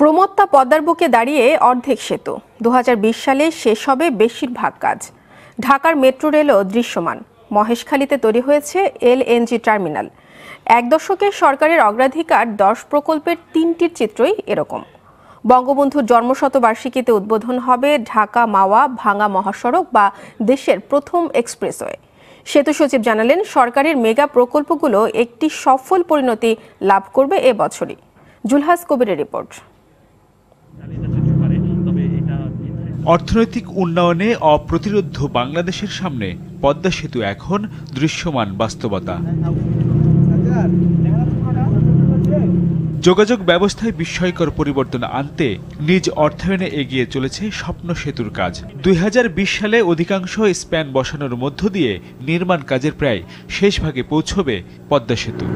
প্রমত্তা পদ্মার বুকে দাঁড়িয়ে অর্ধেক সেতু দু সালে শেষ হবে বেশিরভাগ কাজ ঢাকার মেট্রো রেলও দৃশ্যমান মহেশখালীতে তৈরি হয়েছে এলএনজি টার্মিনাল এক দশকে সরকারের অগ্রাধিকার দশ প্রকল্পের তিনটির চিত্রই এরকম বঙ্গবন্ধুর জন্মশতবার্ষিকীতে উদ্বোধন হবে ঢাকা মাওয়া ভাঙা মহাসড়ক বা দেশের প্রথম এক্সপ্রেসওয়ে সেতু সচিব জানালেন সরকারের মেগা প্রকল্পগুলো একটি সফল পরিণতি লাভ করবে এবছরই জুলহাস কবিরের রিপোর্ট অর্থনৈতিক উন্নয়নে অপ্রতিরোধ বাংলাদেশের সামনে পদ্মা সেতু এখন দৃশ্যমান বাস্তবতা যোগাযোগ ব্যবস্থায় বিস্ময়কর পরিবর্তন আনতে নিজ অর্থায়নে এগিয়ে চলেছে স্বপ্ন সেতুর কাজ দুই সালে অধিকাংশ স্প্যান বসানোর মধ্য দিয়ে নির্মাণ কাজের প্রায় শেষ ভাগে পৌঁছবে পদ্মা সেতু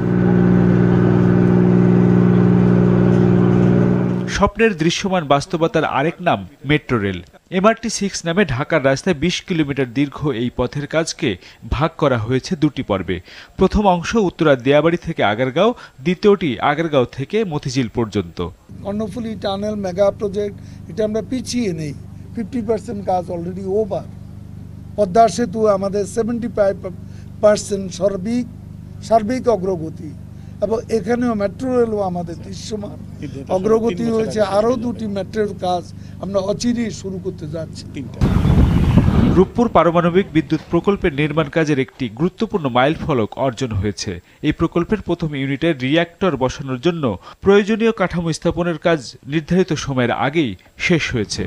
স্বপ্নের দৃশ্যমান বাস্তবতার আরেক নাম মেট্রো রেল এমআরটি সিক্স নামে ঢাকার রাস্তায় বিশ কিলোমিটার দীর্ঘ এই পথের কাজকে ভাগ করা হয়েছে দুটি পর্বে প্রথম অংশ উত্তরা দেয়াবাড়ি থেকে আগারগাঁও দ্বিতীয়টি আগারগাঁও থেকে মতিঝিল পর্যন্ত কর্ণফুলি টানেল মেগা প্রজেক্ট এটা আমরা পিছিয়ে নেই ফিফটি পার্সেন্ট কাজ অলরেডি ওভার পদ্মার সেতু আমাদের সেভেন্টি ফাইভ পার্সেন্ট সার্বিক সার্বিক অগ্রগতি এবং এখানেও মেট্রো রেলও আমাদের দৃশ্যমান অগ্রগতি হয়েছে আরও দুটি মেট্রোর কাজ আমরা অচিরেই শুরু করতে যাচ্ছি রূপপুর পারমাণবিক বিদ্যুৎ প্রকল্পের নির্মাণ কাজের একটি গুরুত্বপূর্ণ মাইল ফলক অর্জন হয়েছে এই প্রকল্পের প্রথম ইউনিটে রিয়্যাক্টর বসানোর জন্য প্রয়োজনীয় কাঠামো স্থাপনের কাজ নির্ধারিত সময়ের আগেই শেষ হয়েছে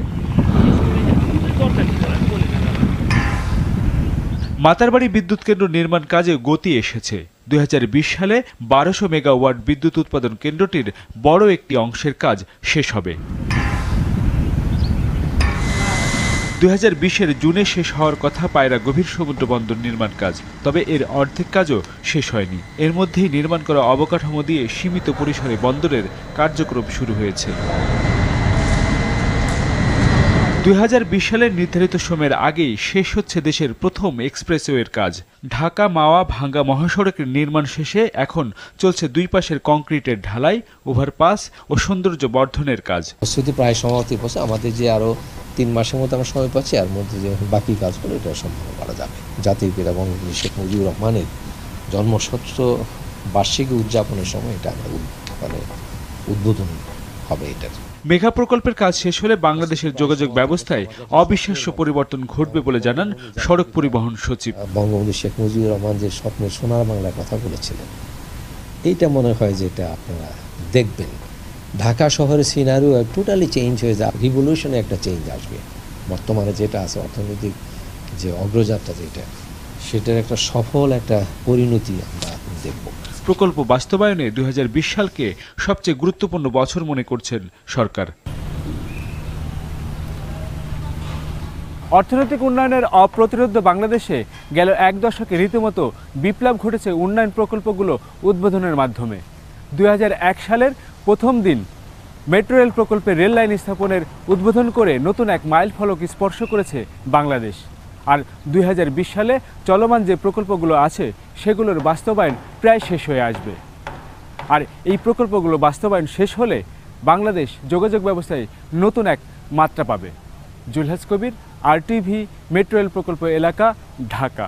মাতারবাড়ি বিদ্যুৎ কেন্দ্র নির্মাণ কাজে গতি এসেছে দুই সালে বারোশো মেগাওয়াট বিদ্যুৎ উৎপাদন কেন্দ্রটির বড় একটি অংশের কাজ শেষ হবে দুই হাজার বিশের জুনে শেষ হওয়ার কথা পায়রা গভীর সমুদ্র বন্দর নির্মাণ কাজ তবে এর অর্ধেক কাজও শেষ হয়নি এর মধ্যেই নির্মাণ করা অবকাঠামো দিয়ে সীমিত পরিসরে বন্দরের কার্যক্রম শুরু হয়েছে দুই সালের নির্ধারিত সময়ের আগেই শেষ হচ্ছে দেশের প্রথম এক্সপ্রেসওয়ের কাজ ঢাকা মাওয়া ভাঙ্গা মহাসড়কের নির্মাণ শেষে এখন চলছে দুই পাশের কংক্রিটের ঢালাই ওভারপাস ও সৌন্দর্য বর্ধনের কাজ প্রস্তুতি প্রায় সমাপ্তি পৌঁছে আমাদের যে আরও তিন মাসের মতো আমরা সময় পাচ্ছি আর মধ্যে যে বাকি কাজগুলো এটা সম্পন্ন করা যাবে জাতির পিতা বঙ্গবন্ধু শেখ মুজিবুর রহমানের জন্মসত্র বার্ষিকী উদযাপনের সময় এটা আমরা মানে উদ্বোধন হবে এটার মেঘা প্রকল্পের কাজ শেষ হলে বাংলাদেশের যোগাযোগ ব্যবস্থায় অবিশ্বাস্য পরিবর্তন ঘটবে বলে জানান সড়ক পরিবহন সচিব বঙ্গবন্ধু শেখ মুজিবুর রহমান যে স্বপ্নে সোনার বাংলার কথা বলেছিলেন এইটা মনে হয় যে এটা আপনারা দেখবেন ঢাকা শহরের সিনারিও টোটালি চেঞ্জ হয়ে যাবে রিভলিউশনে একটা চেঞ্জ আসবে বর্তমানে যেটা আছে অর্থনৈতিক যে অগ্রযাত্রা যেটা সেটার একটা সফল একটা পরিণতি আমরা দেখব প্রকল্প বাস্তবায়নে দু সালকে সবচেয়ে গুরুত্বপূর্ণ বছর মনে করছেন সরকার অর্থনৈতিক উন্নয়নের অপ্রতিরোধ বাংলাদেশে গেল এক দশকে রীতিমতো বিপ্লব ঘটেছে উন্নয়ন প্রকল্পগুলো উদ্বোধনের মাধ্যমে দুই সালের প্রথম দিন মেট্রো রেল প্রকল্পে রেল লাইন স্থাপনের উদ্বোধন করে নতুন এক মাইল ফলক স্পর্শ করেছে বাংলাদেশ আর দুই সালে চলমান যে প্রকল্পগুলো আছে সেগুলোর বাস্তবায়ন প্রায় শেষ হয়ে আসবে আর এই প্রকল্পগুলো বাস্তবায়ন শেষ হলে বাংলাদেশ যোগাযোগ ব্যবস্থায় নতুন এক মাত্রা পাবে জুলহাজ কবির আরটিভি রেল প্রকল্প এলাকা ঢাকা